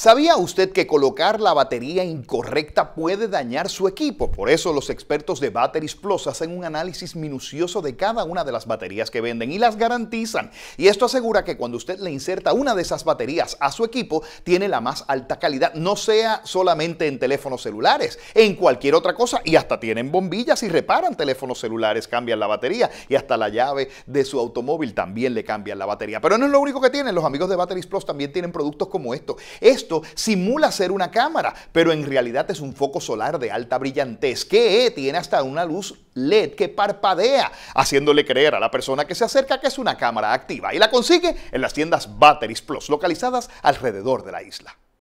¿Sabía usted que colocar la batería incorrecta puede dañar su equipo? Por eso los expertos de Batteries Plus hacen un análisis minucioso de cada una de las baterías que venden y las garantizan. Y esto asegura que cuando usted le inserta una de esas baterías a su equipo, tiene la más alta calidad, no sea solamente en teléfonos celulares, en cualquier otra cosa y hasta tienen bombillas y reparan teléfonos celulares, cambian la batería y hasta la llave de su automóvil también le cambian la batería. Pero no es lo único que tienen, los amigos de Batteries Plus también tienen productos como esto. Esto simula ser una cámara, pero en realidad es un foco solar de alta brillantez que eh, tiene hasta una luz LED que parpadea, haciéndole creer a la persona que se acerca que es una cámara activa y la consigue en las tiendas Batteries Plus, localizadas alrededor de la isla.